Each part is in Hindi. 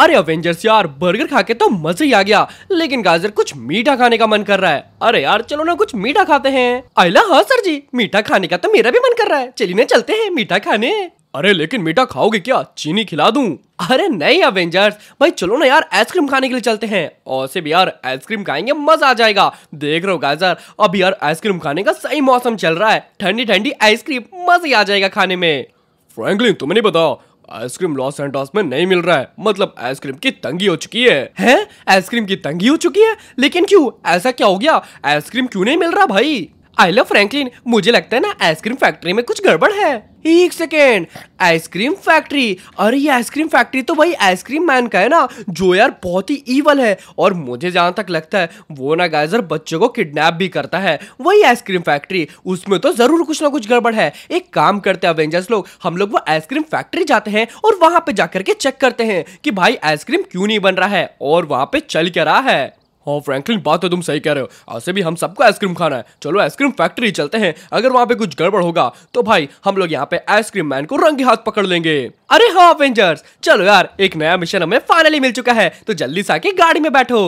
अरे अवेंजर्स यार बर्गर खा के तो मजा ही आ गया लेकिन गाजर कुछ मीठा खाने का मन कर रहा है अरे यार चलो ना कुछ मीठा खाते हैं आइला हाँ सर जी मीठा खाने का तो मेरा भी मन कर रहा है चलिए ना चलते हैं मीठा खाने अरे लेकिन मीठा खाओगे क्या चीनी खिला दूं अरे नहीं अवेंजर्स भाई चलो ना यार आइसक्रीम खाने के लिए चलते हैं और से भी यार आइसक्रीम खाएंगे मजा आ जाएगा देख रहे हो गाजर अब यार आइसक्रीम खाने का सही मौसम चल रहा है ठंडी ठंडी आइसक्रीम मजा ही आ जाएगा खाने में फ्रैंकलिन तुम्हें नहीं पता आइसक्रीम लॉस एंटॉस में नहीं मिल रहा है मतलब आइसक्रीम की तंगी हो चुकी है हैं आइसक्रीम की तंगी हो चुकी है लेकिन क्यों ऐसा क्या हो गया आइसक्रीम क्यों नहीं मिल रहा भाई आई लव फ्रैंकलिन मुझे लगता है ना आइसक्रीम फैक्ट्री में कुछ गड़बड़ है एक सेकेंड आइसक्रीम फैक्ट्री अरे ये आइसक्रीम फैक्ट्री तो वही आइसक्रीम मैन का है ना जो यार बहुत ही ईवल है और मुझे जहाँ तक लगता है वो ना गाइजर बच्चों को किडनैप भी करता है वही आइसक्रीम फैक्ट्री उसमें तो ज़रूर कुछ ना कुछ गड़बड़ है एक काम करते हैं अवेंजर्स लोग हम लोग वो आइसक्रीम फैक्ट्री जाते हैं और वहाँ पे जाकर के चेक करते हैं कि भाई आइसक्रीम क्यों नहीं बन रहा है और वहाँ पे चल क्या रहा है हाँ फ्रैंकलिन बात तो तुम सही कह रहे हो ऐसे भी हम सबको आइसक्रीम खाना है चलो आइसक्रीम फैक्ट्री चलते हैं अगर वहाँ पे कुछ गड़बड़ होगा तो भाई हम लोग यहाँ पे आइसक्रीम मैन को रंगे हाथ पकड़ लेंगे अरे हाँ अवेंजर्स चलो यार एक नया मिशन हमें फाइनली मिल चुका है तो जल्दी से आके गाड़ी में बैठो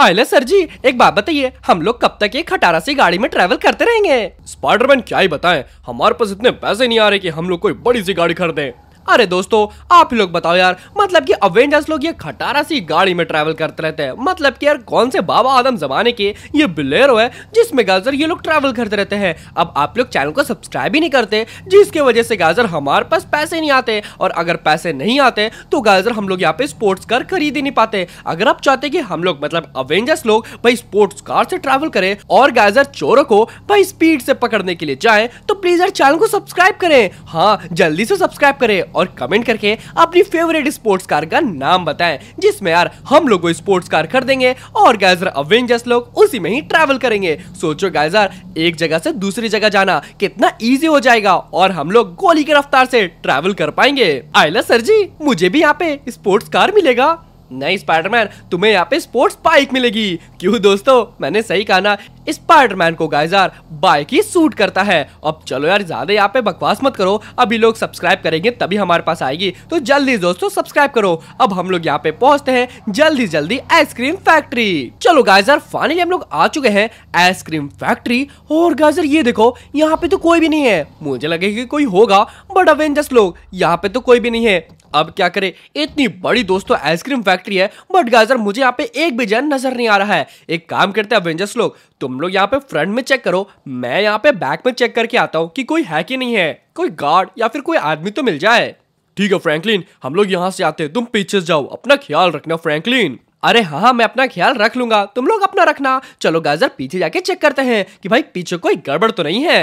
आयला सर जी एक बात बताइए हम लोग कब तक ये खटारा से गाड़ी में ट्रेवल करते रहेंगे स्पाइडरमैन क्या ही बताएं हमारे पास इतने पैसे नहीं आ रहे कि हम लोग कोई बड़ी सी गाड़ी खरीदें अरे दोस्तों आप लोग बताओ यार मतलब कि अवेंजर्स लोग ये खटारा सी गाड़ी में ट्रैवल करते रहते हैं मतलब कि यार कौन से बाबा आदम जमाने के ये बिलेरो है जिसमें गाजर ये लोग ट्रैवल करते रहते हैं अब आप लोग चैनल को सब्सक्राइब ही नहीं करते जिसके वजह से गाजर हमारे पास पैसे नहीं आते और अगर पैसे नहीं आते तो गाजर हम लोग यहाँ पे स्पोर्ट्स कार खरीद ही नहीं पाते अगर आप चाहते कि हम लोग मतलब अवेंजर्स लोग भाई स्पोर्ट्स कार से ट्रैवल करें और गाजर चोरों को भाई स्पीड से पकड़ने के लिए जाए तो प्लीज यार चैनल को सब्सक्राइब करें हाँ जल्दी से सब्सक्राइब करें और कमेंट करके अपनी फेवरेट स्पोर्ट्स कार का नाम बताएं जिसमें यार हम लोग स्पोर्ट्स कार खरीदेंगे और गाइजर अवेंजर्स लोग उसी में ही ट्रैवल करेंगे सोचो गाइजर एक जगह से दूसरी जगह जाना कितना इजी हो जाएगा और हम लोग गोली की रफ्तार से ट्रैवल कर पाएंगे आयला सर जी मुझे भी यहाँ पे स्पोर्ट्स कार मिलेगा नहीं स्पाइडरमैन तुम्हें यहाँ पे स्पोर्ट्स बाइक मिलेगी क्यों दोस्तों मैंने सही कहा ना स्पाइडरमैन को गाइस यार बाइक ही सूट करता है अब चलो यार ज्यादा यहाँ पे बकवास मत करो अभी लोग सब्सक्राइब करेंगे तभी हमारे पास आएगी तो जल्दी दोस्तों सब्सक्राइब करो अब हम लोग यहाँ पे पहुंचते हैं जल्दी जल्दी आइसक्रीम फैक्ट्री चलो गाइजर फाइनली हम लोग आ चुके हैं आइसक्रीम फैक्ट्री और गाइजर ये देखो यहाँ पे तो कोई भी नहीं है मुझे लगे की कोई होगा बट अवेंजर्स लोग यहाँ पे तो कोई भी नहीं है अब क्या करें इतनी बड़ी दोस्तों आइसक्रीम फैक्ट्री है बट गाजर मुझे यहाँ पे एक भी जन नजर नहीं आ रहा है एक काम करते हैं अवेंजर्स लोग तुम लोग यहाँ पे फ्रंट में चेक करो मैं यहाँ पे बैक में चेक करके आता हूँ कि कोई है कि नहीं है कोई गार्ड या फिर कोई आदमी तो मिल जाए ठीक है फ्रैंकलिन हम लोग यहाँ से आते हैं तुम पीछे जाओ अपना ख्याल रखना फ्रैंकलिन अरे हाँ हाँ मैं अपना ख्याल रख लूंगा तुम लोग अपना रखना चलो गाजर पीछे जाके चेक करते हैं कि भाई पीछे कोई गड़बड़ तो नहीं है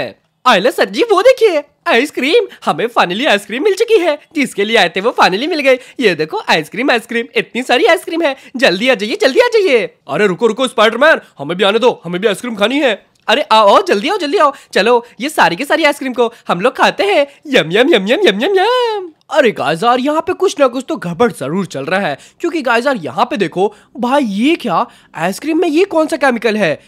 आयला सर जी वो देखिए आइसक्रीम हमें फाइनली आइसक्रीम मिल चुकी है जिसके लिए आए थे वो फाइनली मिल गए ये देखो आइसक्रीम आइसक्रीम इतनी सारी आइसक्रीम है जल्दी आ जाइए जल्दी आ जाइए अरे रुको रुको स्पाइडरमैन हमें भी आने दो हमें भी आइसक्रीम खानी है अरे आओ जल्दी आओ जल्दी आओ चलो ये सारी की सारी आइसक्रीम को हम लोग खाते हैं यम यम यम यम यम यम यम अरे गाइजार यहाँ पे कुछ ना कुछ तो घबड़ जरूर चल रहा है क्योंकि गाइजार यहाँ पे देखो भाई ये क्या आइसक्रीम में ये कौन सा केमिकल है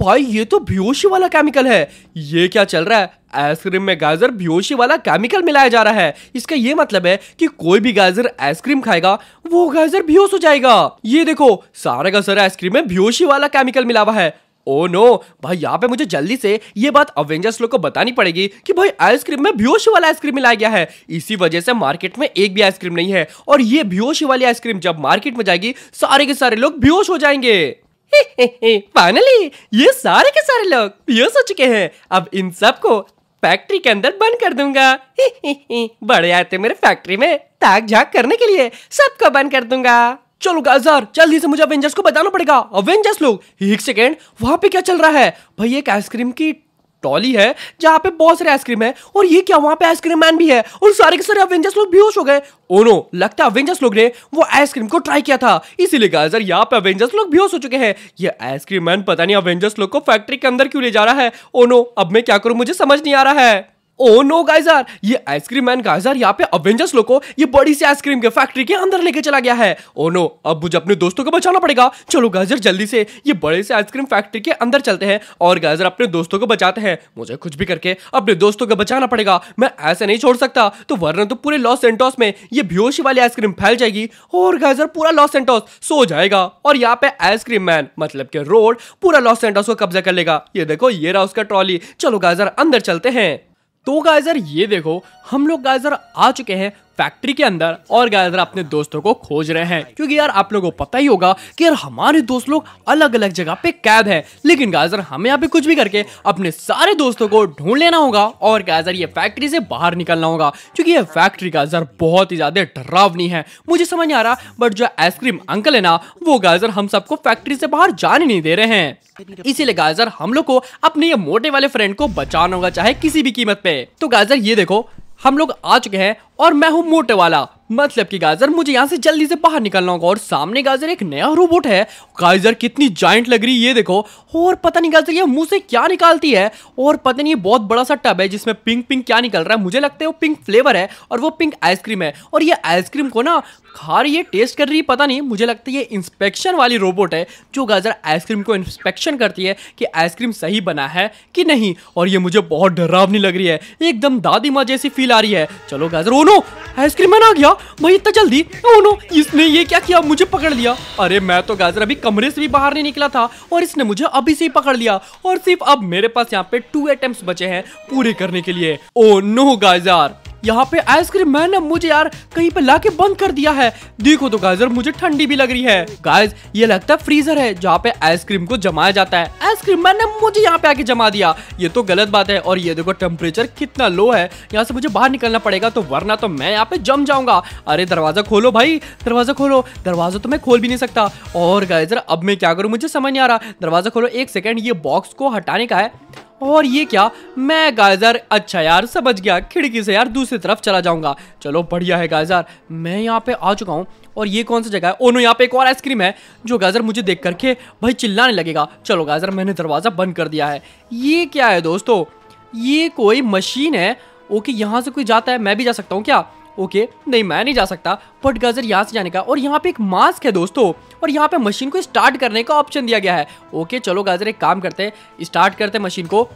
भाई ये तो भियोशी वाला केमिकल है ये क्या चल रहा है आइसक्रीम में गाजर भियोशी वाला केमिकल मिलाया जा रहा है इसका ये मतलब है कि कोई भी गाजर आइसक्रीम खाएगा वो गाजर भियोश हो जाएगा ये देखो सारा का सारा आइसक्रीम में भियोशी वाला केमिकल मिला हुआ है ओ oh नो भाई यहाँ पे मुझे जल्दी से ये बात अवेंजर्स लोग को बतानी पड़ेगी कि भाई आइसक्रीम में भियोशी वाला आइसक्रीम मिलाया गया है इसी वजह से मार्केट में एक भी आइसक्रीम नहीं है और ये भियोशी वाली आइसक्रीम जब मार्केट में जाएगी सारे के सारे लोग बियोश हो जाएंगे फाइनली ये सारे के सारे लोग पियस हो चुके हैं अब इन सबको फैक्ट्री के अंदर बंद कर दूंगा बड़े आए थे मेरे फैक्ट्री में ताक झाक करने के लिए सबको बंद कर दूंगा चलो गाजर जल्दी से मुझे अवेंजर्स को बताना पड़ेगा अवेंजर्स लोग एक सेकेंड वहां पे क्या चल रहा है भाई एक आइसक्रीम की स्टॉल ही है जहाँ पे बहुत सारे आइसक्रीम है और ये क्या वहाँ पे आइसक्रीम मैन भी है और सारे के सारे अवेंजर्स लोग बेहोश हो गए ओ oh नो लगता है अवेंजर्स लोग ने वो आइसक्रीम को ट्राई किया था इसीलिए गाजर यहाँ पे अवेंजर्स लोग बेहोश हो चुके हैं ये आइसक्रीम मैन पता नहीं अवेंजर्स लोग को फैक्ट्री के अंदर क्यों ले जा रहा है ओ oh नो अब मैं क्या करूँ मुझे समझ नहीं आ रहा है ओ नो गाइजर ये आइसक्रीम मैन गाइजर यहाँ पे अवेंजर्स लोग को ये बड़ी सी आइसक्रीम के फैक्ट्री के अंदर लेके चला गया है ओ oh नो अब मुझे अपने दोस्तों को बचाना पड़ेगा चलो गाइजर जल्दी से ये बड़े से आइसक्रीम फैक्ट्री के अंदर चलते हैं और गाइजर अपने दोस्तों को बचाते हैं मुझे कुछ भी करके अपने दोस्तों को बचाना पड़ेगा मैं ऐसे नहीं छोड़ सकता तो वरना तो पूरे लॉस सेंटोस में ये भियोशी वाली आइसक्रीम फैल जाएगी और गाइजर पूरा लॉस सेंटोस सो जाएगा और यहाँ पे आइसक्रीम मैन मतलब के रोड पूरा लॉस सेंटोस को कब्जा कर लेगा ये देखो ये रहा उसका ट्रॉली चलो गाइजर अंदर चलते हैं तो गाइजर ये देखो हम लोग गाइजर आ चुके हैं फैक्ट्री के अंदर और गैदर अपने दोस्तों को खोज रहे हैं क्योंकि यार आप लोगों को पता ही होगा कि यार हमारे दोस्त लोग अलग अलग जगह पे कैद है लेकिन गाजर हमें यहाँ पे कुछ भी करके अपने सारे दोस्तों को ढूंढ लेना होगा और गाजर ये फैक्ट्री से बाहर निकलना होगा क्योंकि ये फैक्ट्री गाजर बहुत ही ज्यादा डरावनी है मुझे समझ नहीं आ रहा बट जो आइसक्रीम अंकल है ना वो गाजर हम सबको फैक्ट्री से बाहर जाने नहीं दे रहे हैं इसीलिए गाजर हम लोग को अपने ये मोटे वाले फ्रेंड को बचाना होगा चाहे किसी भी कीमत पे तो गाजर ये देखो हम लोग आ चुके हैं और मैं हूं मोटे वाला मतलब कि गाजर मुझे यहाँ से जल्दी से बाहर निकलना होगा और सामने गाजर एक नया रोबोट है गाजर कितनी जाइंट लग रही है ये देखो और पता नहीं गाजर ये मुंह से क्या निकालती है और पता नहीं ये बहुत बड़ा सा टब है जिसमें पिंक पिंक क्या निकल रहा है मुझे लगता है वो पिंक फ्लेवर है और वो पिंक आइसक्रीम है और ये आइसक्रीम को ना खा रही है टेस्ट कर रही है पता नहीं मुझे लगता है ये इंस्पेक्शन वाली रोबोट है जो गाजर आइसक्रीम को इंस्पेक्शन करती है कि आइसक्रीम सही बना है कि नहीं और ये मुझे बहुत डरावनी लग रही है एकदम दादी माँ जैसी फील आ रही है चलो गाजर ओ नो आइसक्रीम बना गया भाई इतना जल्दी ओ नो इसने ये क्या किया मुझे पकड़ लिया अरे मैं तो गाजर अभी कमरे से भी बाहर नहीं निकला था और इसने मुझे अभी से ही पकड़ लिया और सिर्फ अब मेरे पास यहाँ पे टू अटेम्प्ट बचे हैं पूरे करने के लिए ओ oh, नो गाजर यहाँ पे आइसक्रीम मैन ने मुझे यार कहीं पे लाके बंद कर दिया है देखो तो गाइजर मुझे ठंडी भी लग रही है गाइज ये लगता है फ्रीजर है जहाँ पे आइसक्रीम को जमाया जाता है आइसक्रीम मैन ने मुझे यहाँ पे आके जमा दिया ये तो गलत बात है और ये देखो टेम्परेचर कितना लो है यहाँ से मुझे बाहर निकलना पड़ेगा तो वरना तो मैं यहाँ पे जम जाऊंगा अरे दरवाजा खोलो भाई दरवाजा खोलो दरवाजा तो मैं खोल भी नहीं सकता और गाइजर अब मैं क्या करूँ मुझे समझ नहीं आ रहा दरवाजा खोलो एक सेकेंड ये बॉक्स को हटाने का है और ये क्या मैं गाजर अच्छा यार समझ गया खिड़की से यार दूसरी तरफ चला जाऊंगा चलो बढ़िया है गाजर मैं यहाँ पे आ चुका हूँ और ये कौन सा जगह है ओनो यहाँ पे एक और आइसक्रीम है जो गाजर मुझे देख करके भाई चिल्लाने लगेगा चलो गाजर मैंने दरवाज़ा बंद कर दिया है ये क्या है दोस्तों ये कोई मशीन है ओके यहाँ से कोई जाता है मैं भी जा सकता हूँ क्या ओके नहीं मैं नहीं जा सकता बट गाजर यहाँ से जाने का और यहाँ पे एक मास्क है दोस्तों और यहाँ पे मशीन को स्टार्ट करने का ऑप्शन दिया गया है ओके चलो गाजर एक काम करते हैं स्टार्ट करते हैं मशीन को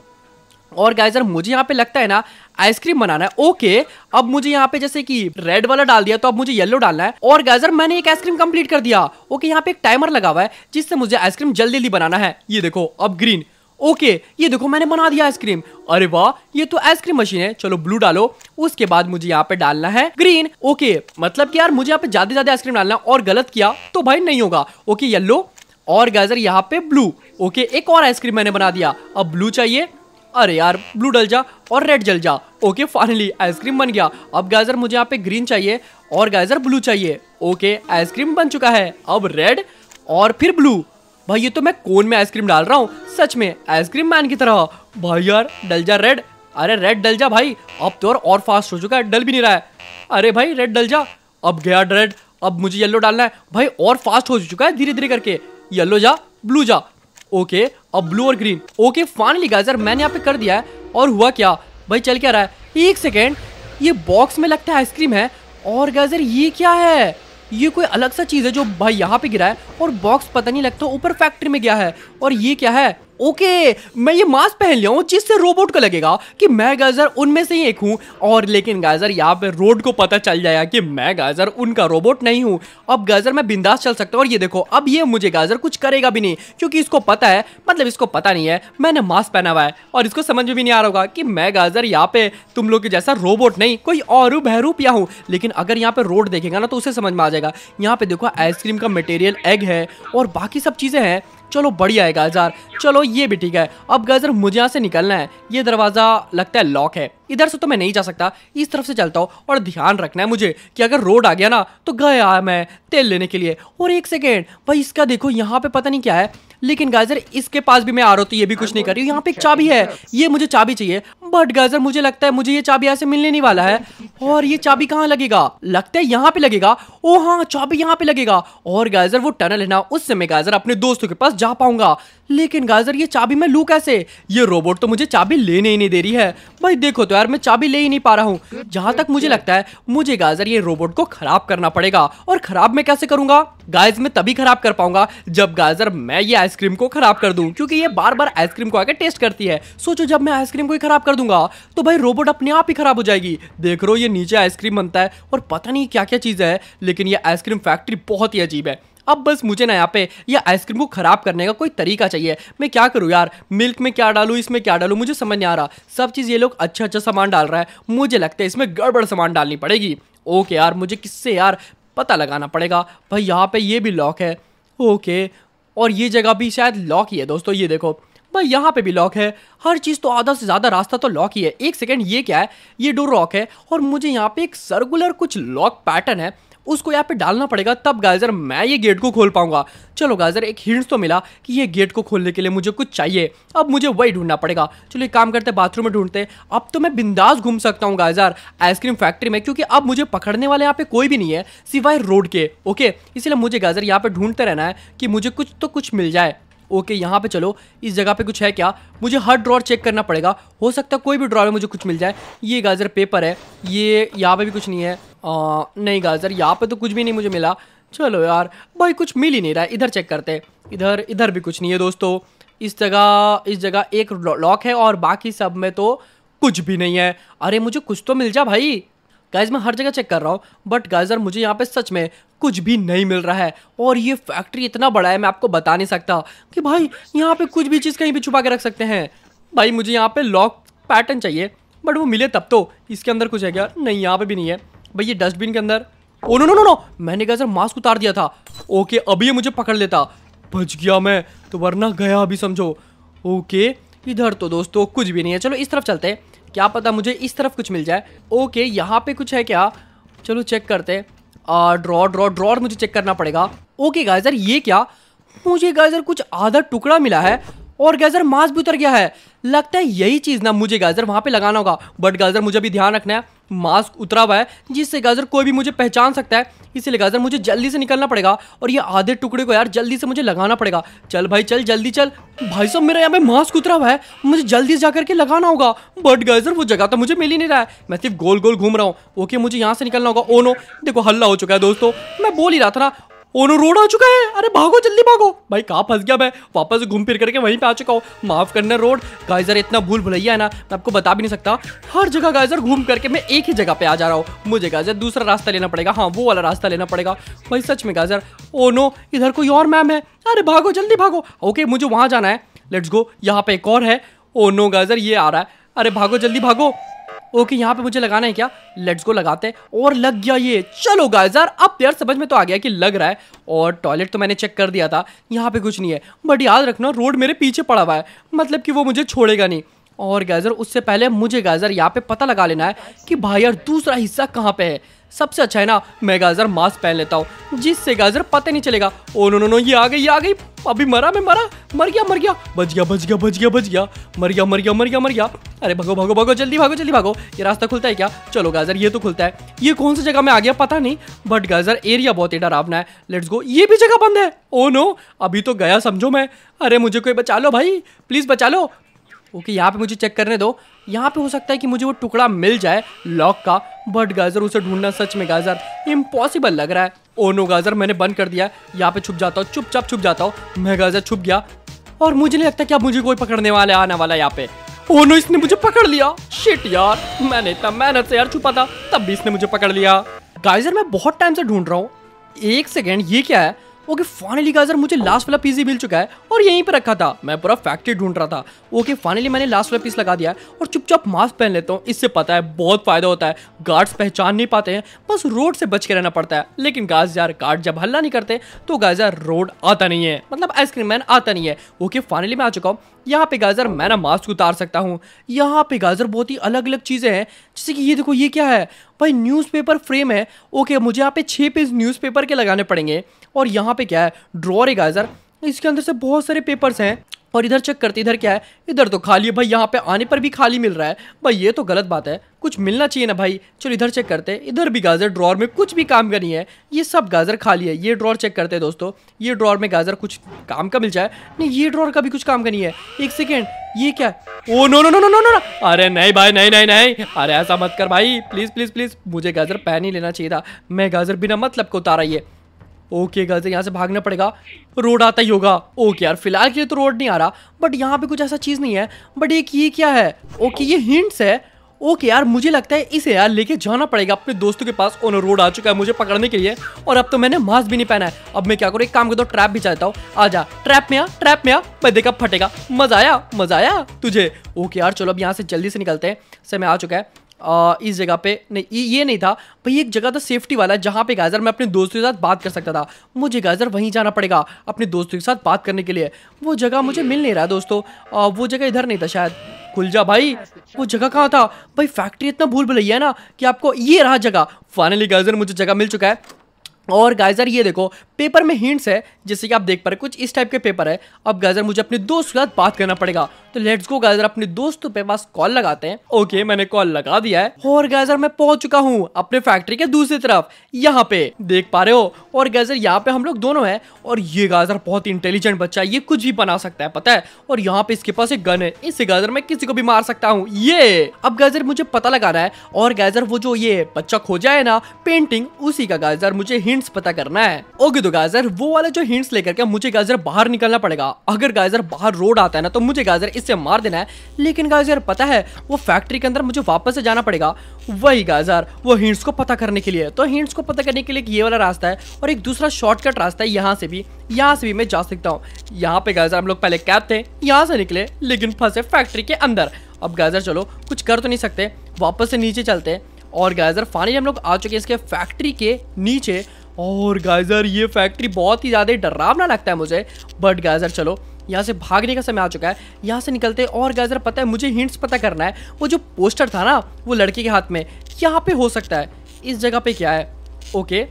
और गाइजर मुझे यहाँ पे लगता है ना आइसक्रीम बनाना है ओके अब मुझे यहाँ पे जैसे कि रेड वाला डाल दिया तो अब मुझे येलो डालना है और गाइजर मैंने एक आइसक्रीम कंप्लीट कर दिया ओके यहाँ पे एक टाइमर लगा हुआ है जिससे मुझे आइसक्रीम जल्दी जल्दी बनाना है ये देखो अब ग्रीन ओके ये देखो मैंने बना दिया आइसक्रीम अरे वाह ये तो आइसक्रीम मशीन है चलो ब्लू डालो उसके बाद मुझे यहाँ पे डालना है ग्रीन ओके मतलब कि यार मुझे यहाँ पे ज्यादा ज्यादा आइसक्रीम डालना और गलत किया तो भाई नहीं होगा ओके येल्लो और गाजर यहाँ पे ब्लू ओके एक और आइसक्रीम मैंने बना दिया अब ब्लू चाहिए अरे यार ब्लू डल जा और रेड जल जा ओके फाइनली आइसक्रीम बन गया अब गाजर मुझे यहाँ पे ग्रीन चाहिए और गाजर ब्लू चाहिए ओके आइसक्रीम बन चुका है अब रेड और फिर ब्लू भाई ये तो मैं कोन में आइसक्रीम डाल रहा हूँ सच में आइसक्रीम मैन की तरह भाई यार डल जा रेड अरे रेड डल जा भाई अब तो और, फास्ट हो चुका है डल भी नहीं रहा है अरे भाई रेड डल जा अब गया रेड अब मुझे येलो डालना है भाई और फास्ट हो चुका है धीरे धीरे करके येलो जा ब्लू जा ओके अब ब्लू और ग्रीन ओके फाइनली गाजर मैंने यहाँ पे कर दिया है और हुआ क्या भाई चल क्या रहा है एक सेकेंड ये बॉक्स में लगता है आइसक्रीम है और गाजर ये क्या है ये कोई अलग सा चीज़ है जो भाई यहाँ पे गिरा है और बॉक्स पता नहीं लगता ऊपर फैक्ट्री में गया है और ये क्या है ओके मैं ये मास्क पहन लिया हूँ जिससे रोबोट को लगेगा कि मैं गाजर उनमें से ही एक हूँ और लेकिन गाजर यहाँ पे रोड को पता चल जाएगा कि मैं गाजर उनका रोबोट नहीं हूँ अब गाजर मैं बिंदास चल सकता हूँ और ये देखो अब ये मुझे गाजर कुछ करेगा भी नहीं क्योंकि इसको पता है मतलब इसको पता नहीं है मैंने मास्क पहना हुआ है और इसको समझ में भी नहीं आ रहा होगा कि मैं गाजर यहाँ पे तुम लोग के जैसा रोबोट नहीं कोई और बहरूप या हूँ लेकिन अगर यहाँ पे रोड देखेगा ना तो उसे समझ में आ जाएगा यहाँ पे देखो आइसक्रीम का मटेरियल एग है और बाकी सब चीज़ें हैं चलो बढ़िया है गाजर चलो ये भी ठीक है अब गाजर मुझे यहाँ से निकलना है ये दरवाज़ा लगता है लॉक है इधर से तो मैं नहीं जा सकता इस तरफ से चलता हूँ और ध्यान रखना है मुझे कि अगर रोड आ गया ना तो गया मैं तेल लेने के लिए और एक सेकेंड भाई इसका देखो यहाँ पे पता नहीं क्या है लेकिन गाइजर इसके पास भी मैं आ रहा हूँ तो ये भी कुछ नहीं कर रही हूँ यहाँ पे एक चाबी है ये मुझे चाबी चाहिए बट गाइजर मुझे लगता है मुझे ये चाबी ऐसे मिलने नहीं वाला है और ये चाबी कहाँ लगेगा लगता है यहाँ पे लगेगा ओ हाँ चाबी यहाँ पे लगेगा और गाइजर वो टनल है ना उस समय गाइजर अपने दोस्तों के पास जा पाऊंगा लेकिन गाइजर ये चाबी मैं लू कैसे ये रोबोट तो मुझे चाबी लेने ही नहीं दे रही है भाई देखो तो यार मैं चाबी ले ही नहीं पा रहा हूँ जहां तक मुझे लगता है मुझे गाइजर ये रोबोट को खराब करना पड़ेगा और खराब मैं कैसे करूंगा गाइज मैं तभी खराब कर पाऊंगा जब गाइजर मैं ये आइसक्रीम को खराब कर दूं क्योंकि ये बार बार आइसक्रीम को आकर टेस्ट करती है सोचो जब मैं आइसक्रीम को ही खराब कर दूंगा तो भाई रोबोट अपने आप ही खराब हो जाएगी देख रो ये नीचे आइसक्रीम बनता है और पता नहीं क्या क्या चीज़ है लेकिन ये आइसक्रीम फैक्ट्री बहुत ही अजीब है अब बस मुझे ना यहाँ पे ये आइसक्रीम को ख़राब करने का कोई तरीका चाहिए मैं क्या करूँ यार मिल्क में क्या डालूँ इसमें क्या डालू मुझे समझ नहीं आ रहा सब चीज़ ये लोग अच्छा अच्छा सामान डाल रहा है मुझे लगता है इसमें गड़बड़ सामान डालनी पड़ेगी ओके यार मुझे किससे यार पता लगाना पड़ेगा भाई यहाँ पे ये भी लॉक है ओके और ये जगह भी शायद लॉक ही है दोस्तों ये देखो भाई यहाँ पे भी लॉक है हर चीज़ तो आधा से ज़्यादा रास्ता तो लॉक ही है एक सेकेंड ये क्या है ये डोर लॉक है और मुझे यहाँ पे एक सर्कुलर कुछ लॉक पैटर्न है उसको यहाँ पे डालना पड़ेगा तब गाइजर मैं ये गेट को खोल पाऊंगा चलो गाइजर एक हिंस तो मिला कि ये गेट को खोलने के लिए मुझे कुछ चाहिए अब मुझे वही ढूंढना पड़ेगा चलो एक काम करते बाथरूम में ढूंढते अब तो मैं बिंदास घूम सकता हूँ गाइजर आइसक्रीम फैक्ट्री में क्योंकि अब मुझे पकड़ने वाले यहाँ पे कोई भी नहीं है सिवाय रोड के ओके इसलिए मुझे गाइजर यहाँ पे ढूंढते रहना है कि मुझे कुछ तो कुछ मिल जाए ओके यहाँ पे चलो इस जगह पे कुछ है क्या मुझे हर ड्रॉर चेक करना पड़ेगा हो सकता है कोई भी ड्रॉर में मुझे कुछ मिल जाए ये गाजर पेपर है ये यहाँ पे भी कुछ नहीं है आ, नहीं गाजर यहाँ पे तो कुछ भी नहीं मुझे मिला चलो यार भाई कुछ मिल ही नहीं रहा है इधर चेक करते हैं इधर इधर भी कुछ नहीं है दोस्तों इस जगह इस जगह एक लॉक है और बाकी सब में तो कुछ भी नहीं है अरे मुझे कुछ तो मिल जा भाई गाइज मैं हर जगह चेक कर रहा हूँ बट गाइजर मुझे यहाँ पे सच में कुछ भी नहीं मिल रहा है और ये फैक्ट्री इतना बड़ा है मैं आपको बता नहीं सकता कि भाई यहाँ पे कुछ भी चीज़ कहीं भी छुपा के रख सकते हैं भाई मुझे यहाँ पे लॉक पैटर्न चाहिए बट वो मिले तब तो इसके अंदर कुछ है क्या नहीं यहाँ पे भी नहीं है भाई ये डस्टबिन के अंदर oh no no no no मैंने कहा सर मास्क उतार दिया था ओके अभी ये मुझे पकड़ लेता बच गया मैं तो वरना गया अभी समझो ओके इधर तो दोस्तों कुछ भी नहीं है चलो इस तरफ चलते हैं क्या पता मुझे इस तरफ कुछ मिल जाए ओके यहाँ पे कुछ है क्या चलो चेक करते हैं ड्रॉ ड्रॉ ड्रॉ मुझे चेक करना पड़ेगा ओके गाइजर ये क्या मुझे गाइजर कुछ आधा टुकड़ा मिला है और गैजर मास्क भी उतर गया है लगता है यही चीज़ ना मुझे गैजर वहाँ पे लगाना होगा बट गाजर मुझे भी ध्यान रखना है मास्क उतरा हुआ है जिससे गाजर कोई भी मुझे पहचान सकता है इसीलिए गाजर मुझे जल्दी से निकलना पड़ेगा और ये आधे टुकड़े को यार जल्दी से मुझे लगाना पड़ेगा चल भाई चल जल्दी चल भाई साहब मेरा यहाँ पे मास्क उतरा हुआ है मुझे जल्दी से जा करके लगाना होगा बट गैजर वो जगह तो मुझे मिल ही नहीं रहा है मैं सिर्फ गोल गोल घूम रहा हूँ ओके मुझे यहाँ से निकलना होगा ओ oh नो देखो हल्ला हो चुका है दोस्तों मैं बोल ही रहा था ना ओनो रोड आ चुका है अरे भागो जल्दी भागो भाई कहाँ फंस गया मैं वापस घूम फिर करके वहीं पे आ चुका हूँ माफ़ करना रोड गाइजर इतना भूल भुलैया है ना मैं आपको बता भी नहीं सकता हर जगह गाइजर घूम करके मैं एक ही जगह पे आ जा रहा हूँ मुझे गाइजर दूसरा रास्ता लेना पड़ेगा हाँ वो वाला रास्ता लेना पड़ेगा भाई सच में गाइजर ओनो इधर कोई और मैम है अरे भागो जल्दी भागो ओके मुझे वहाँ जाना है लेट्स गो यहाँ पे एक और है ओनो गाइजर ये आ रहा है अरे भागो जल्दी भागो ओके यहाँ पे मुझे लगाना है क्या लेट्स को लगाते हैं और लग गया ये चलो गाइस यार अब तो यार समझ में तो आ गया कि लग रहा है और टॉयलेट तो मैंने चेक कर दिया था यहाँ पे कुछ नहीं है बट याद रखना रोड मेरे पीछे पड़ा हुआ है मतलब कि वो मुझे छोड़ेगा नहीं और गाइजर उससे पहले मुझे गाइजर यहाँ पे पता लगा लेना है कि भाई यार दूसरा हिस्सा कहाँ पे है सबसे अच्छा है ना मैं गाजर मास्क पहन लेता हूँ जिससे गाजर पता नहीं चलेगा ओ नो नो नो ये आ गई आ गई अभी मरा मैं मरा मर गया मर गया बच गया बच गया बच गया बच गया मर गया मर गया मर गया मर गया अरे भागो भागो भागो जल्दी भागो जल्दी भागो ये रास्ता खुलता है क्या चलो गाजर ये तो खुलता है ये कौन सी जगह में आ गया पता नहीं बट गाजर एरिया बहुत ही डरावना है लेट्स गो ये भी जगह बंद है ओ नो अभी तो गया समझो मैं अरे मुझे कोई बचा लो भाई प्लीज़ बचा लो ओके यहाँ पे मुझे चेक करने दो यहाँ पे हो सकता है कि मुझे वो टुकड़ा मिल जाए लॉक का बट गाजर उसे ढूंढना सच में गाजर इम्पॉसिबल लग रहा है ओ oh नो गाजर मैंने बंद कर दिया यहाँ पे छुप जाता हूँ चुपचाप छुप जाता हूँ मैं गाजर छुप गया और मुझे नहीं लगता कि अब मुझे कोई पकड़ने वाला आने वाला यहाँ पे ओ oh नो इसने मुझे पकड़ लिया शिट यार मैंने इतना मेहनत से यार छुपा था तब भी इसने मुझे पकड़ लिया गाजर मैं बहुत टाइम से ढूंढ रहा हूँ एक सेकेंड ये क्या है ओके फाइनली गाइजर मुझे लास्ट वाला पीस ही मिल चुका है और यहीं पर रखा था मैं पूरा फैक्ट्री ढूंढ रहा था ओके फाइनली मैंने लास्ट वाला पीस लगा दिया और चुपचाप मास्क पहन लेता हूँ इससे पता है बहुत फायदा होता है गार्ड्स पहचान नहीं पाते हैं बस रोड से बच के रहना पड़ता है लेकिन गाज यार गार्ड जब हल्ला नहीं करते तो गाजर रोड आता नहीं है मतलब आइसक्रीम मैन आता नहीं है ओके फाइनली मैं आ चुका हूँ यहाँ पे गाजर मैं ना मास्क उतार सकता हूँ यहाँ पे गाजर बहुत ही अलग अलग चीज़ें हैं जैसे कि ये देखो ये क्या है भाई न्यूज़पेपर फ्रेम है ओके मुझे यहाँ पे छः पेज न्यूज़पेपर के लगाने पड़ेंगे और यहाँ पे क्या है ड्रॉर है गाइजर इसके अंदर से बहुत सारे पेपर्स हैं और इधर चेक करते इधर क्या है इधर तो खाली है भाई यहाँ पे आने पर भी खाली मिल रहा है भाई ये तो गलत बात है कुछ मिलना चाहिए ना भाई चलो इधर चेक करते हैं इधर भी गाजर ड्रॉर में कुछ भी काम का नहीं है ये सब गाजर खाली है ये ड्रॉर चेक करते हैं दोस्तों ये ड्रॉर में गाजर कुछ काम का मिल जाए नहीं ये ड्रॉर का भी कुछ काम का नहीं है एक सेकेंड ये क्या oh no no no no no no अरे नहीं भाई नहीं नहीं नहीं अरे ऐसा मत कर भाई प्लीज़ प्लीज़ प्लीज़ मुझे गाजर पहन ही लेना चाहिए था मैं गाजर बिना मतलब को उतारा ये ओके गलत यहाँ से भागना पड़ेगा रोड आता ही होगा ओके यार फिलहाल के लिए तो रोड नहीं आ रहा बट यहाँ पे कुछ ऐसा चीज़ नहीं है बट एक ये क्या है ओके ये हिंट्स है ओके यार मुझे लगता है इसे यार लेके जाना पड़ेगा अपने दोस्तों के पास ऑन रोड आ चुका है मुझे पकड़ने के लिए और अब तो मैंने मास्क भी नहीं पहना है अब मैं क्या करूँ एक काम करता हूँ ट्रैप भी चाहता हूँ आ जा ट्रैप में आ ट्रैप में आ मैं देखा फटेगा मजा आया मजा आया तुझे ओके यार चलो अब यहाँ से जल्दी से निकलते हैं समय आ चुका है आ, इस जगह पे नहीं ये नहीं था भाई एक जगह था सेफ्टी वाला जहाँ पे गाजर मैं अपने दोस्तों के साथ बात कर सकता था मुझे गाजर वहीं जाना पड़ेगा अपने दोस्तों के साथ बात करने के लिए वो जगह मुझे मिल नहीं रहा दोस्तों आ, वो जगह इधर नहीं था शायद खुल जा भाई वो जगह कहाँ था भाई फैक्ट्री इतना भूल भुलैया है ना कि आपको ये रहा जगह फाइनली गाजर मुझे जगह मिल चुका है और गाइजर ये देखो पेपर में हिंट्स है जैसे कि आप देख पा रहे कुछ इस टाइप के पेपर है अब गाजर मुझे अपने दोस्त के साथ बात करना पड़ेगा तो लेट्स गो गाजर अपने दोस्तों पे पास कॉल लगाते हैं ओके मैंने कॉल लगा दिया है और गाजर मैं पहुंच चुका हूँ अपने फैक्ट्री के दूसरी तरफ यहाँ पे देख पा रहे हो और गाजर यहाँ पे हम लोग दोनों है और ये गाजर बहुत इंटेलिजेंट बच्चा है ये कुछ भी बना सकता है पता है और यहाँ पे इसके पास एक गन है इससे गाजर मैं किसी को भी मार सकता हूँ ये अब गाजर मुझे पता लगाना है और गाजर वो जो ये बच्चा खोजा है ना पेंटिंग उसी का गाजर मुझे हिंट्स पता करना है ओके गाजर वो वाला जो हिंट्स लेकर के मुझे गाजर बाहर निकलना पड़ेगा अगर गाजर बाहर रोड आता है ना तो मुझे गाजर इससे मार देना है लेकिन गाजर पता है वो फैक्ट्री के अंदर मुझे वापस से जाना पड़ेगा वही गाजर वो हिंट्स को पता करने के लिए तो हिंट्स को पता करने के लिए ये वाला रास्ता है और एक दूसरा शॉर्टकट रास्ता है यहाँ से भी यहाँ से भी मैं जा सकता हूँ यहाँ पे गाजर हम लोग पहले कैब थे यहाँ से निकले लेकिन फंसे फैक्ट्री के अंदर अब गाजर चलो कुछ कर तो नहीं सकते वापस से नीचे चलते और गाजर फाइनली हम लोग आ चुके हैं इसके फैक्ट्री के नीचे और गाइजर ये फैक्ट्री बहुत ही ज़्यादा डरावना लगता है मुझे बट गाइजर चलो यहाँ से भागने का समय आ चुका है यहाँ से निकलते और गाइजर पता है मुझे हिंट्स पता करना है वो जो पोस्टर था ना वो लड़के के हाथ में यहाँ पे हो सकता है इस जगह पे क्या है ओके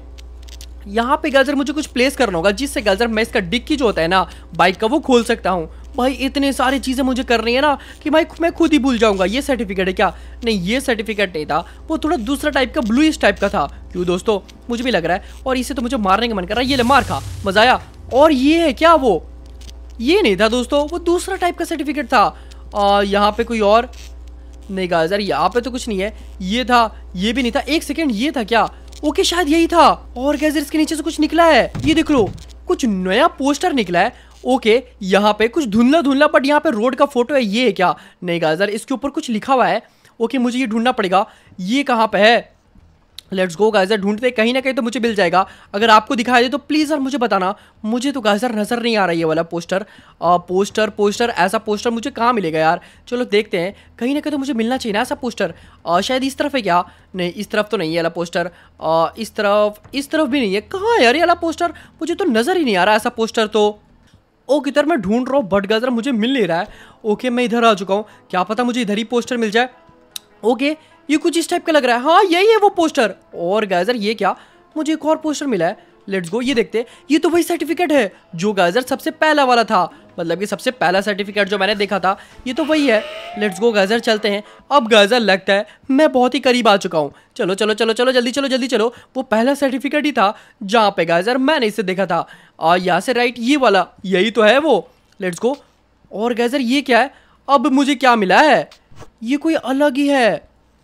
यहाँ पे गाजर मुझे कुछ प्लेस करना होगा जिससे गाजर मैं इसका डिक्की जो होता है ना बाइक का वो खोल सकता हूँ भाई इतने सारी चीज़ें मुझे कर रही है ना कि भाई मैं खुद ही भूल जाऊँगा ये सर्टिफिकेट है क्या नहीं ये सर्टिफिकेट नहीं था वो थोड़ा दूसरा टाइप का ब्लूइश टाइप का था क्यों दोस्तों मुझे भी लग रहा है और इसे तो मुझे मारने का मन कर रहा है ये ले मार खा मजा आया और ये है क्या वो ये नहीं था दोस्तों वो दूसरा टाइप का सर्टिफिकेट था यहाँ पे कोई और नहीं कहा यार यहाँ पे तो कुछ नहीं है ये था ये भी नहीं था एक सेकेंड ये था क्या ओके शायद यही था और क्या इसके नीचे से कुछ निकला है ये देख लो कुछ नया पोस्टर निकला है ओके यहाँ पे कुछ धुंधला धुंधला बट यहाँ पे रोड का फोटो है ये है क्या नहीं गाजर इसके ऊपर कुछ लिखा हुआ है ओके मुझे ये ढूंढना पड़ेगा ये कहाँ पे है लेट्स गो गाजर ढूंढते कहीं ना कहीं तो मुझे मिल जाएगा अगर आपको दिखाया जाए तो प्लीज़ यार मुझे बताना मुझे तो गाजर नज़र नहीं आ रहा ये वाला पोस्टर आ, पोस्टर पोस्टर ऐसा पोस्टर मुझे कहाँ मिलेगा यार चलो देखते हैं कहीं ना कहीं तो मुझे मिलना चाहिए ना ऐसा पोस्टर आ, शायद इस तरफ है क्या नहीं इस तरफ तो नहीं है वाला पोस्टर आ, इस तरफ इस तरफ भी नहीं है कहाँ यार ये वाला पोस्टर मुझे तो नज़र ही नहीं आ रहा ऐसा पोस्टर तो ओके इधर मैं ढूंढ रहा हूँ बट गजरा मुझे मिल नहीं रहा है ओके मैं इधर आ चुका हूँ क्या पता मुझे इधर ही पोस्टर मिल जाए ओके ये कुछ इस टाइप का लग रहा है हाँ यही है वो पोस्टर और गाजर ये क्या मुझे एक और पोस्टर मिला है लेट्स गो ये देखते ये तो वही सर्टिफिकेट है जो गाजर सबसे पहला वाला था मतलब कि सबसे पहला सर्टिफिकेट जो मैंने देखा था ये तो वही है लेट्स गो गज़र चलते हैं अब गज़र लगता है मैं बहुत ही करीब आ चुका हूँ चलो चलो चलो चलो जल्दी चलो जल्दी चलो वो पहला सर्टिफिकेट ही था जहाँ पे गज़र मैंने इसे देखा था और यहाँ से राइट ये वाला यही तो है वो लेट्स गो और गज़र ये क्या है अब मुझे क्या मिला है ये कोई अलग ही है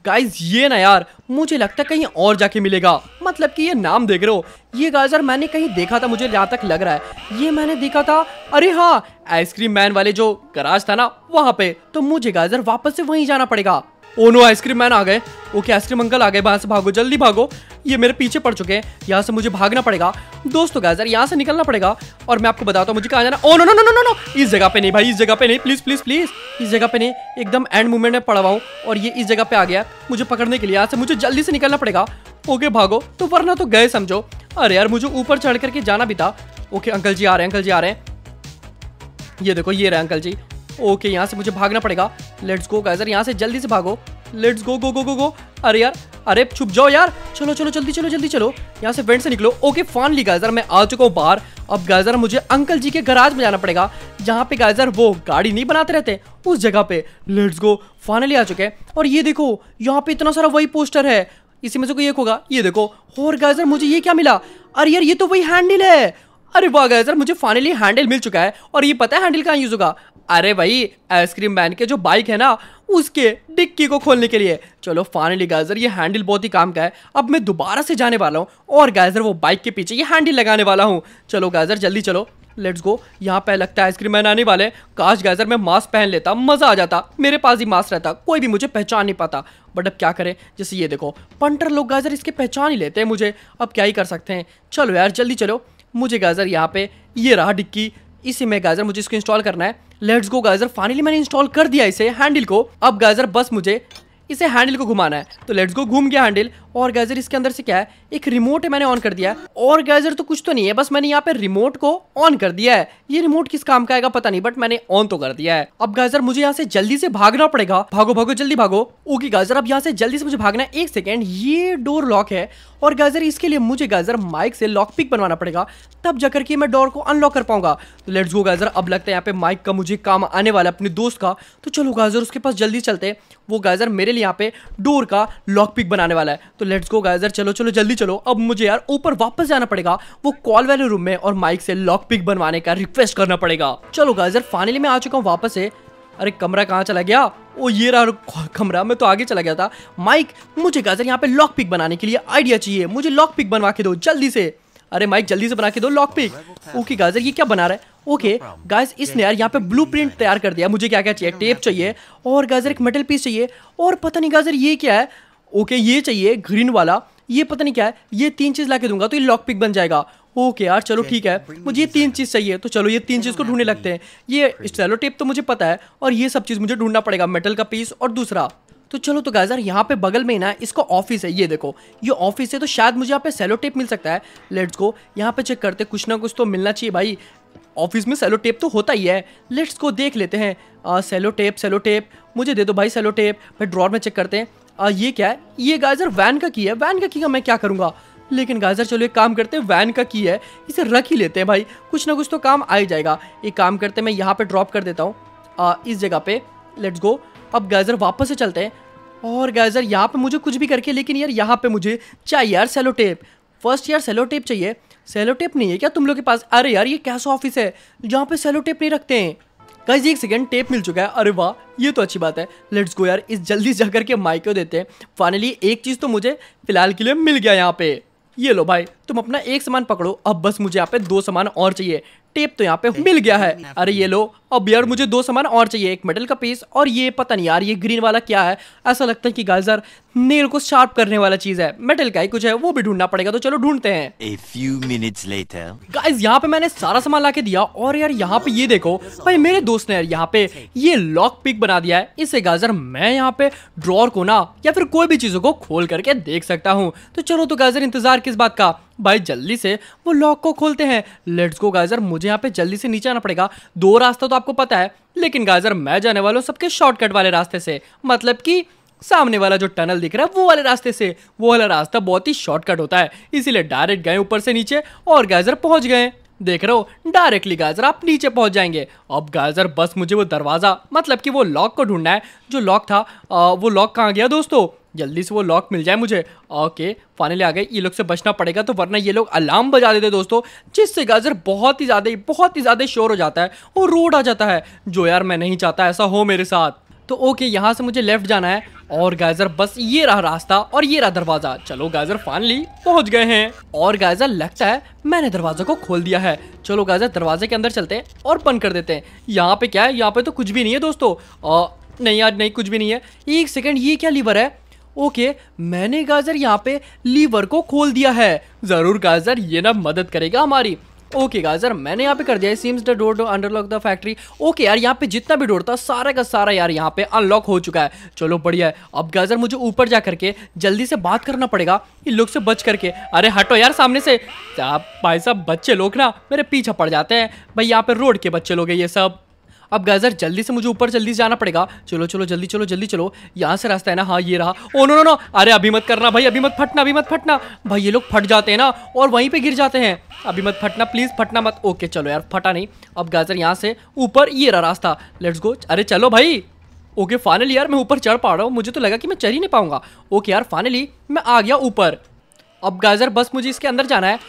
गाइज ये ना यार मुझे लगता है कहीं और जाके मिलेगा मतलब कि ये नाम देख रहे हो ये गाइज यार मैंने कहीं देखा था मुझे यहाँ तक लग रहा है ये मैंने देखा था अरे हाँ आइसक्रीम मैन वाले जो गराज था ना वहाँ पे तो मुझे गाजर वापस से वहीं जाना पड़ेगा ओ नो आइसक्रीम मैन आ गए ओके आइसक्रीम अंकल आ गए वहाँ से भागो जल्दी भागो ये मेरे पीछे पड़ चुके हैं यहाँ से मुझे भागना पड़ेगा दोस्तों गाइस यार यहाँ से निकलना पड़ेगा और मैं आपको बताता हूँ मुझे कहाँ जाना oh no no no no no no इस जगह पे नहीं भाई इस जगह पे नहीं प्लीज़ प्लीज़ प्लीज़ इस जगह पे नहीं एकदम एंड मूवमेंट में पड़ा हुआ हूँ और ये इस जगह पे आ गया मुझे पकड़ने के लिए यहाँ से मुझे जल्दी से निकलना पड़ेगा ओके भागो तो वरना तो गए समझो अरे यार मुझे ऊपर चढ़ करके जाना भी था ओके अंकल जी आ रहे हैं अंकल जी आ रहे हैं ये देखो ये रहे अंकल जी ओके यहाँ से मुझे भागना पड़ेगा लेट्स गो गाइजर यहाँ से जल्दी से भागो लेट्स गो गो गो गो गो अरे यार अरे छुप जाओ यार चलो चलो जल्दी चलो जल्दी चलो यहाँ से वेंट से निकलो ओके फान ली गाइजर मैं आ चुका हूँ बाहर अब गाइजर मुझे अंकल जी के गराज में जाना पड़ेगा जहाँ पे गाइजर वो गाड़ी नहीं बनाते रहते उस जगह पे लेट्स गो फाइनली आ चुके हैं और ये देखो यहाँ पे इतना सारा वही पोस्टर है इसी में से कोई एक होगा ये देखो और गाइजर मुझे ये क्या मिला अरे यार ये तो वही हैंडल है अरे वाह गाइजर मुझे फाइनली हैंडल मिल चुका है और ये पता है हैंडल कहाँ यूज़ होगा अरे भाई आइसक्रीम मैन के जो बाइक है ना उसके डिक्की को खोलने के लिए चलो फाइनली गाइजर ये हैंडल बहुत ही काम का है अब मैं दोबारा से जाने वाला हूँ और गाइजर वो बाइक के पीछे ये हैंडल लगाने वाला हूँ चलो गाइजर जल्दी चलो लेट्स गो यहाँ पे लगता है आइसक्रीम मैन आने वाले काश गाइजर मैं मास्क पहन लेता मज़ा आ जाता मेरे पास ही मास्क रहता कोई भी मुझे पहचान नहीं पाता बट अब क्या करें जैसे ये देखो पंटर लोग गाइजर इसके पहचान ही लेते हैं मुझे अब क्या ही कर सकते हैं चलो यार जल्दी चलो मुझे गाइजर यहाँ पे ये रहा डिक्की इसी में गाइजर मुझे इसको इंस्टॉल करना है लेट्स गो गाइजर फाइनली मैंने इंस्टॉल कर दिया इसे हैंडल को अब गाइजर बस मुझे इसे हैंडल को घुमाना है तो लेट्स गो घूम गया हैंडल और गाइजर इसके अंदर से क्या है एक रिमोट है मैंने ऑन कर दिया है और गाइजर तो कुछ तो नहीं है बस मैंने यहाँ पे रिमोट को ऑन कर दिया है ये रिमोट किस काम का आएगा पता नहीं बट मैंने ऑन तो कर दिया है अब गाइजर मुझे यहाँ से जल्दी से भागना पड़ेगा भागो भागो जल्दी भागो ओके गाइजर अब यहाँ से जल्दी से मुझे भागना है एक सेकेंड ये डोर लॉक है और गाइजर इसके लिए मुझे गाइजर माइक से लॉक पिक बनवाना पड़ेगा तब जाकर के मैं डोर को अनलॉक कर पाऊंगा तो लेट्स गो गाइजर अब लगता है यहाँ पे माइक का मुझे काम आने वाला है अपने दोस्त का तो चलो गाइजर उसके पास जल्दी चलते वो गाइजर मेरे लिए यहाँ पे डोर का लॉक पिक बनाने वाला है तो लेट्स गो गाइजर चलो चलो जल्दी चलो अब मुझे यार ऊपर वापस जाना पड़ेगा वो कॉल वाले रूम में और माइक से लॉक पिक बनवाने का रिक्वेस्ट करना पड़ेगा चलो गाइजर फाइनली मैं आ चुका हूँ वापस से अरे कमरा कहाँ चला गया ओ ये रहा कमरा मैं तो आगे चला गया था माइक मुझे गाजर यहाँ पे लॉक पिक बनाने के लिए आइडिया चाहिए मुझे लॉक पिक बनवा के दो जल्दी से अरे माइक जल्दी से बना के दो लॉक पिक ओके गाजर ये क्या बना रहा है ओके गाइस इसने यार यहाँ पे ब्लू तैयार कर दिया मुझे क्या क्या चाहिए टेप चाहिए और गाजर एक मेटल पीस चाहिए और पता नहीं गाजर ये क्या है ओके ये चाहिए ग्रीन वाला ये पता नहीं क्या है ये तीन चीज़ ला के दूंगा तो ये लॉक पिक बन जाएगा ओके यार चलो ठीक है मुझे ये तीन चीज़ चाहिए तो चलो ये तीन चीज़ को ढूंढने लगते हैं ये स्टेलो टेप तो मुझे पता है और ये सब चीज़ मुझे ढूंढना पड़ेगा मेटल का पीस और दूसरा तो चलो तो गाइस यार यहाँ पे बगल में ना इसको ऑफिस है ये देखो ये ऑफिस है तो शायद मुझे यहाँ पे सेलो टेप मिल सकता है लेट्स गो यहाँ पे चेक करते कुछ ना कुछ तो मिलना चाहिए भाई ऑफिस में सेलो टेप तो होता ही है लेट्स को देख लेते हैं सेलो टेप सेलो टेप मुझे दे दो भाई सेलो टेप भाई ड्रॉर में चेक करते हैं आ, ये क्या है ये गाइस यार वैन का की है वैन का की का मैं क्या करूँगा लेकिन गाजर चलो एक काम करते हैं वैन का की है इसे रख ही लेते हैं भाई कुछ ना कुछ तो काम आ ही जाएगा एक काम करते मैं यहाँ पे ड्रॉप कर देता हूँ इस जगह पे लेट्स गो अब गाजर वापस से चलते हैं और गाजर यहाँ पे मुझे कुछ भी करके लेकिन यार यहाँ पे मुझे चाहिए यार सेलो टेप फर्स्ट यार सेलो टेप चाहिए सेलो टेप नहीं है क्या तुम लोग के पास अरे यार ये कैसा ऑफिस है जहाँ पे सेलो टेप नहीं रखते हैं गाइज एक सेकेंड टेप मिल चुका है अरे वाह ये तो अच्छी बात है लेट्स गो यार इस जल्दी जाकर के माइक्यो देते हैं फाइनली एक चीज़ तो मुझे फिलहाल के लिए मिल गया यहाँ पे ये लो भाई तुम अपना एक सामान पकड़ो अब बस मुझे यहाँ पे दो सामान और चाहिए टेप तो यहाँ पे मिल गया है अरे ये लो अब यार मुझे दो सामान और चाहिए एक मेटल का पीस और ये पता नहीं यार ये ग्रीन वाला क्या है ऐसा लगता है कि गाइस यार नेल को शार्प करने वाला चीज है मेटल का ही कुछ है वो भी ढूंढना पड़ेगा तो चलो ढूंढते हैं a few minutes later guys यहाँ पे मैंने सारा सामान लाके दिया और यार यहाँ पे ये देखो भाई मेरे दोस्त ने यार यहाँ पे ये लॉक पिक बना दिया है इसे गाइस यार मैं यहाँ पे ड्रॉर को ना या फिर कोई भी चीजों को खोल करके देख सकता हूँ तो चलो तो गाइस यार इंतजार किस बात का भाई जल्दी से वो लॉक को खोलते हैं लेट्स गो गाइजर मुझे यहाँ पे जल्दी से नीचे आना पड़ेगा दो रास्ता तो आपको पता है लेकिन गाइजर मैं जाने वाला हूँ सबके शॉर्टकट वाले रास्ते से मतलब कि सामने वाला जो टनल दिख रहा है वो वाले रास्ते से वो वाला रास्ता बहुत ही शॉर्टकट होता है इसीलिए डायरेक्ट गए ऊपर से नीचे और गाइजर पहुँच गए देख रहे हो डायरेक्टली गाजर आप नीचे पहुंच जाएंगे अब गाजर बस मुझे वो दरवाज़ा मतलब कि वो लॉक को ढूंढना है जो लॉक था आ, वो लॉक कहाँ गया दोस्तों जल्दी से वो लॉक मिल जाए मुझे ओके फाइनली आ गए ये लोग से बचना पड़ेगा तो वरना ये लोग अलार्म बजा देते दोस्तों जिससे गाजर बहुत ही ज़्यादा बहुत ही ज़्यादा शोर हो जाता है और रोड आ जाता है जो यार मैं नहीं चाहता ऐसा हो मेरे साथ तो ओके यहाँ से मुझे लेफ्ट जाना है और गाइजर बस ये रहा रास्ता और ये रहा दरवाजा चलो गाजर फाइनली पहुंच गए हैं और गाइजर लगता है मैंने दरवाजे को खोल दिया है चलो गाजर दरवाजे के अंदर चलते हैं और बंद कर देते हैं यहाँ पे क्या है यहाँ पे तो कुछ भी नहीं है दोस्तों आ, नहीं यार नहीं कुछ भी नहीं है एक सेकेंड ये क्या लीवर है ओके मैंने गाजर यहाँ पे लीवर को खोल दिया है ज़रूर गाजर ये ना मदद करेगा हमारी ओके गाजर मैंने यहाँ पे कर दिया seems the door to unlock the factory okay यार यहाँ पे जितना भी डोर था सारा का सारा यार यहाँ पे अनलॉक हो चुका है चलो बढ़िया है अब गाजर मुझे ऊपर जा करके जल्दी से बात करना पड़ेगा इन लोग से बच करके अरे हटो यार सामने से आप भाई साहब बच्चे लोग ना मेरे पीछे पड़ जाते हैं भाई यहाँ पे रोड के बच्चे लोग ये सब अब गाइजर जल्दी से मुझे ऊपर जल्दी से जाना पड़ेगा चलो चलो जल्दी चलो जल्दी चलो यहाँ से रास्ता है ना हाँ ये रहा ओ नो नो नो अरे अभी मत करना भाई अभी मत फटना अभी मत फटना भाई ये लोग फट जाते हैं ना और वहीं पर गिर जाते हैं अभी मत फटना प्लीज़ फटना मत ओके चलो यार फटा नहीं अब गाजर यहाँ से ऊपर ये रहा रास्ता लेट्स गो अरे चलो भाई ओके फाइनली यार मैं ऊपर चढ़ पा रहा हूँ मुझे तो लगा कि मैं चढ़ ही नहीं पाऊंगा ओके यार फाइनली मैं आ गया ऊपर अब गाजर बस मुझे इसके अंदर जाना है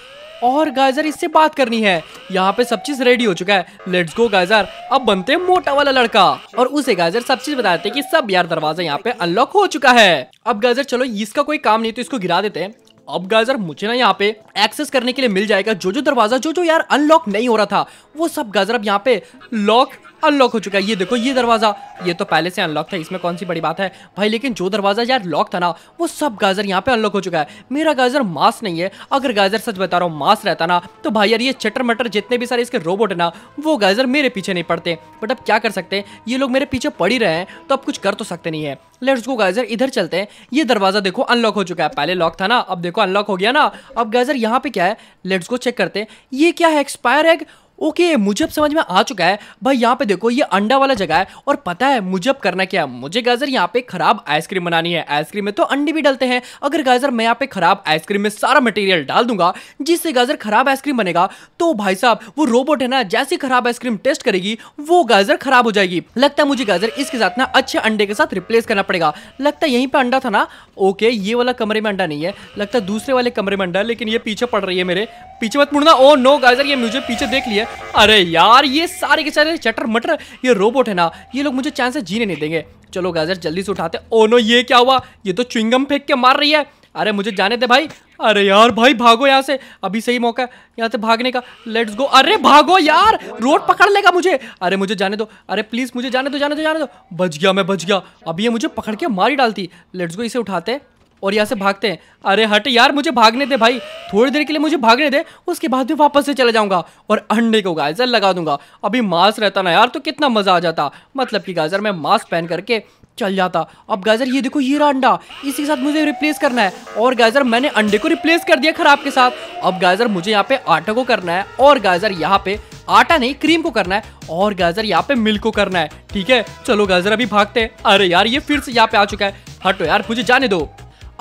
और गाइजर इससे बात करनी है यहाँ पे सब चीज रेडी हो चुका है लेट्स गो गाइजर अब बनते हैं मोटा वाला लड़का और उसे गाइजर सब चीज बताते हैं कि सब यार दरवाजा यहाँ पे अनलॉक हो चुका है अब गाइजर चलो इसका कोई काम नहीं तो इसको गिरा देते हैं अब गाजर मुझे ना यहाँ पे एक्सेस करने के लिए मिल जाएगा जो जो दरवाजा जो जो यार अनलॉक नहीं हो रहा था वो सब गाजर अब यहाँ पे लॉक अनलॉक हो चुका है ये देखो ये दरवाज़ा ये तो पहले से अनलॉक था इसमें कौन सी बड़ी बात है भाई लेकिन जो दरवाज़ा यार लॉक था ना वो सब गाजर यहाँ पे अनलॉक हो चुका है मेरा गाजर मास नहीं है अगर गाजर सच बता रहा हूँ मास रहता ना तो भाई यार ये चटर मटर जितने भी सारे इसके रोबोट है ना वो गाजर मेरे पीछे नहीं पड़ते बट अब क्या कर सकते हैं ये लोग मेरे पीछे पड़ ही रहे हैं तो अब कुछ कर तो सकते नहीं है लेट्स गो गाजर इधर चलते हैं ये दरवाज़ा देखो अनलॉक हो चुका है पहले लॉक था ना अब देखो अनलॉक हो गया ना अब गाजर यहाँ पे क्या है लेट्स गो चेक करते हैं ये क्या है एक्सपायर एग ओके मुझे अब समझ में आ चुका है भाई यहाँ पे देखो ये अंडा वाला जगह है और पता है मुझे अब करना क्या है मुझे गाजर यहाँ पे खराब आइसक्रीम बनानी है आइसक्रीम में तो अंडे भी डालते हैं अगर गाजर मैं यहाँ पे खराब आइसक्रीम में सारा मटेरियल डाल दूंगा जिससे गाजर खराब आइसक्रीम बनेगा तो भाई साहब वो रोबोट है ना जैसी खराब आइसक्रीम टेस्ट करेगी वो गाजर खराब हो जाएगी लगता है मुझे गाजर इसके साथ ना अच्छे अंडे के साथ रिप्लेस करना पड़ेगा लगता है यहीं पर अंडा था ना ओके ये वाला कमरे में अंडा नहीं है लगता है दूसरे वाले कमरे में अंडा है लेकिन ये पीछे पड़ रही है मेरे पीछे मत मुड़ना ओ oh, नो गाजर ये मुझे पीछे देख लिया अरे यार ये सारे के सारे चटर मटर ये रोबोट है ना ये लोग मुझे चांस जीने नहीं देंगे चलो गाजर जल्दी से उठाते ओ नो ये क्या हुआ ये तो चुंगम फेंक के मार रही है अरे मुझे जाने दे भाई अरे यार भाई भागो यहाँ से अभी सही मौका है यहाँ से भागने का लेट्स गो अरे भागो यार रोड पकड़ लेगा मुझे अरे मुझे जाने दो अरे प्लीज़ मुझे जाने दो जाने दो जाने दो बच गया मैं बच गया अभी ये मुझे पकड़ के मारी डालती लेट्स गो इसे उठाते हैं और यहाँ से भागते हैं अरे हट यार मुझे भागने दे भाई थोड़ी देर के लिए मुझे भागने दे उसके बाद भी वापस से चला जाऊंगा और अंडे को गाजर लगा दूंगा अभी मास्क रहता ना यार तो कितना मज़ा आ जाता मतलब कि गाजर मैं मास्क पहन करके चल जाता अब गाजर ये देखो ये रहा अंडा इसी के साथ मुझे रिप्लेस करना है और गाजर मैंने अंडे को रिप्लेस कर दिया खराब के साथ अब गाजर मुझे यहाँ पे आटा को करना है और गाजर यहाँ पे आटा नहीं क्रीम को करना है और गाजर यहाँ पे मिल्क को करना है ठीक है चलो गाजर अभी भागते हैं अरे यार ये फिर से यहाँ पे आ चुका है हटो यार मुझे जाने दो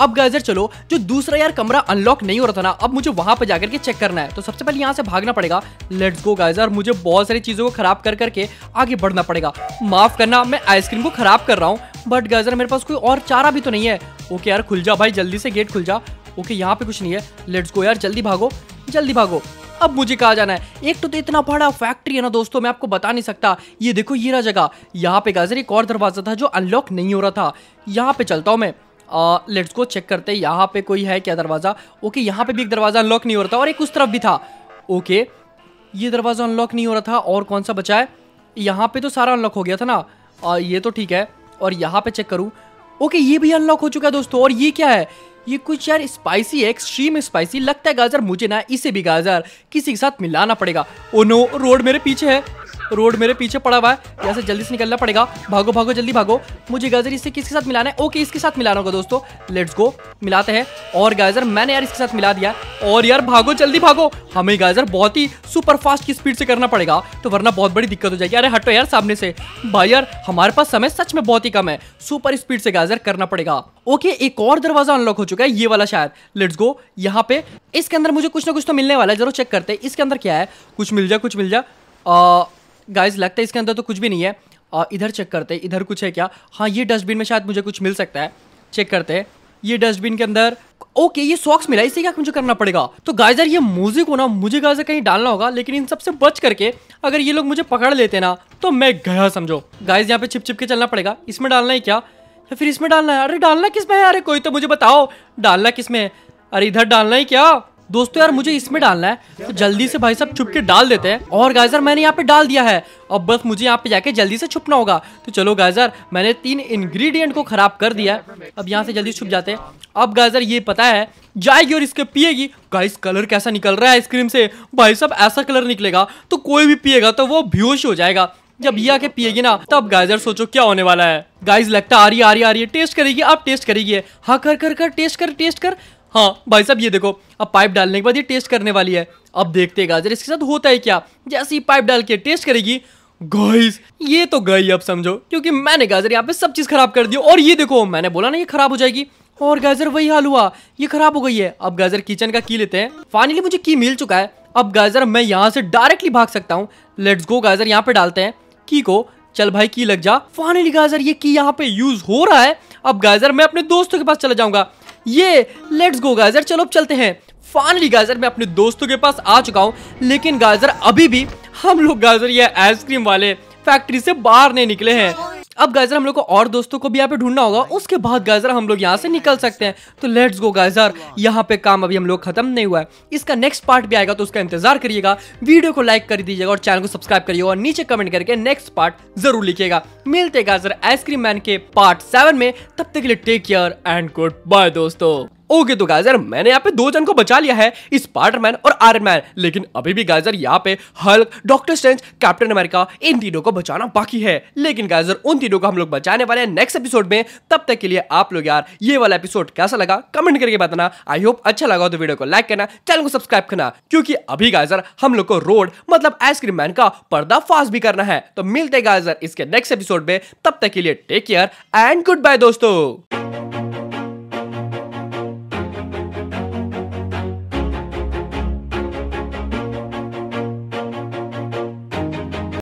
अब गैजर चलो जो दूसरा यार कमरा अनलॉक नहीं हो रहा था ना अब मुझे वहां पर जाकर के चेक करना है तो सबसे पहले यहाँ से भागना पड़ेगा लेट्स गो गाइजर मुझे बहुत सारी चीज़ों को खराब कर करके आगे बढ़ना पड़ेगा माफ़ करना मैं आइसक्रीम को खराब कर रहा हूँ बट गाइजर मेरे पास कोई और चारा भी तो नहीं है ओके यार खुल जा भाई जल्दी से गेट खुल जा ओके यहाँ पे कुछ नहीं है लेट्स गो यार जल्दी भागो जल्दी भागो अब मुझे कहा जाना है एक तो, तो इतना बड़ा फैक्ट्री है ना दोस्तों मैं आपको बता नहीं सकता ये देखो ये रहा जगह यहाँ पे गाजर एक और दरवाजा था जो अनलॉक नहीं हो रहा था यहाँ पे चलता हूँ मैं लेट्स को चेक करते हैं यहाँ पे कोई है क्या दरवाज़ा ओके यहाँ पे भी एक दरवाज़ा अनलॉक नहीं हो रहा था और एक उस तरफ भी था ओके ये दरवाज़ा अनलॉक नहीं हो रहा था और कौन सा बचा है यहाँ पे तो सारा अनलॉक हो गया था ना आ, ये तो ठीक है और यहाँ पे चेक करूँ ओके ये भी अनलॉक हो चुका है दोस्तों और ये क्या है ये कुछ यार स्पाइसी है एक्सट्रीम स्पाइसी लगता है गाजर मुझे ना इसे भी गाजर किसी के साथ मिलाना पड़ेगा ओ oh नो रोड मेरे पीछे है रोड मेरे पीछे पड़ा हुआ है यहाँ से जल्दी से निकलना पड़ेगा भागो भागो जल्दी भागो मुझे गाजर इससे किसके साथ मिलाना है ओके इसके साथ मिलाना होगा दोस्तों लेट्स गो मिलाते हैं और गाजर मैंने यार इसके साथ मिला दिया और यार भागो जल्दी भागो हमें गाजर बहुत ही सुपर फास्ट की स्पीड से करना पड़ेगा तो वरना बहुत बड़ी दिक्कत हो जाएगी अरे हटो यार सामने से भाई यार हमारे पास समय सच में बहुत ही कम है सुपर स्पीड से गाजर करना पड़ेगा ओके एक और दरवाजा अनलॉक हो चुका है ये वाला शायद लेट्स गो यहाँ पे इसके अंदर मुझे कुछ ना कुछ तो मिलने वाला है जरूर चेक करते हैं इसके अंदर क्या है कुछ मिल जाए कुछ मिल जाए गाइज लगता है इसके अंदर तो कुछ भी नहीं है और इधर चेक करते इधर कुछ है क्या हाँ ये डस्टबिन में शायद मुझे कुछ मिल सकता है चेक करते ये डस्टबिन के अंदर ओके ये सॉक्स मिला इसे क्या मुझे करना पड़ेगा तो गाइजर ये म्यूजिक होना मुझे गाइजर कहीं डालना होगा लेकिन इन सबसे बच करके अगर ये लोग मुझे पकड़ लेते ना तो मैं गया समझो गाइज यहाँ पे छिप छिप के चलना पड़ेगा इसमें डालना है क्या या फिर इसमें डालना है अरे डालना किस में है अरे कोई तो मुझे बताओ डालना किस में है अरे इधर डालना है क्या दोस्तों यार मुझे इसमें डालना है तो जल्दी से भाई साहब छुप के डाल देते हैं और गाइजर मैंने यहाँ पे डाल दिया है अब बस मुझे यहाँ पे जाके जल्दी से छुपना होगा तो चलो गाइजर मैंने तीन इंग्रेडिएंट को खराब कर दिया अब यहाँ से जल्दी छुप जाते हैं अब गाइजर ये पता है जाएगी और इसके पिएगी गाइस कलर कैसा निकल रहा है आइसक्रीम से भाई साहब ऐसा कलर निकलेगा तो कोई भी पिएगा तो वो बेहोश हो जाएगा जब ये आके पिएगी ना तब गाइजर सोचो क्या होने वाला है गाइज लगता आ रही आ रही आ रही है टेस्ट करेगी आप टेस्ट करेगी हाँ कर कर कर टेस्ट कर टेस्ट कर हाँ भाई साहब ये देखो अब पाइप डालने के बाद ये टेस्ट करने वाली है अब देखते हैं गाजर इसके साथ होता है क्या जैसे ही पाइप डाल के टेस्ट करेगी गाइस ये तो गई अब समझो क्योंकि मैंने गाजर यहाँ पे सब चीज़ खराब कर दी और ये देखो मैंने बोला ना ये खराब हो जाएगी और गाजर वही हाल हुआ ये खराब हो गई है अब गाजर किचन का की लेते हैं फाइनली मुझे की मिल चुका है अब गाजर मैं यहाँ से डायरेक्टली भाग सकता हूँ लेट्स गो गाजर यहाँ पे डालते हैं की को चल भाई की लग जा फाइनली गाजर ये की यहाँ पे यूज हो रहा है अब गाजर मैं अपने दोस्तों के पास चला जाऊंगा ये लेट्स गो गाइजर चलो अब चलते हैं फाइनली गाइजर मैं अपने दोस्तों के पास आ चुका हूँ लेकिन गाइजर अभी भी हम लोग गाइजर ये आइसक्रीम वाले फैक्ट्री से बाहर नहीं निकले हैं अब गाइजर हम लोग को और दोस्तों को भी यहाँ पे ढूंढना होगा उसके बाद गाइजर हम लोग यहाँ से निकल सकते हैं तो लेट्स गो गाइजर यहाँ पे काम अभी हम लोग खत्म नहीं हुआ है इसका नेक्स्ट पार्ट भी आएगा तो उसका इंतजार करिएगा वीडियो को लाइक कर दीजिएगा और चैनल को सब्सक्राइब करिएगा और नीचे कमेंट करके नेक्स्ट पार्ट जरूर लिखिएगा मिलते गाइजर आइसक्रीम मैन के पार्ट सेवन में तब तक के लिए take care and goodbye दोस्तों ओके तो गाइजर मैंने यहाँ पे दो जन को बचा लिया है स्पाइडरमैन और आयरन मैन लेकिन अभी भी गाइजर यहाँ पे Hulk Doctor Strange Captain America इन तीनों को बचाना बाकी है लेकिन गाइजर उन तीनों को हम लोग बचाने वाले हैं नेक्स्ट एपिसोड में तब तक के लिए आप लोग यार ये वाला एपिसोड कैसा लगा कमेंट करके बताना आई होप अच्छा लगा तो वीडियो को लाइक करना चैनल को सब्सक्राइब करना क्योंकि अभी गाइजर हम लोग को रोड मतलब आइसक्रीम मैन का पर्दा भी करना है तो मिलते गाइजर इसके नेक्स्ट एपिसोड में तब तक के लिए take care and goodbye दोस्तों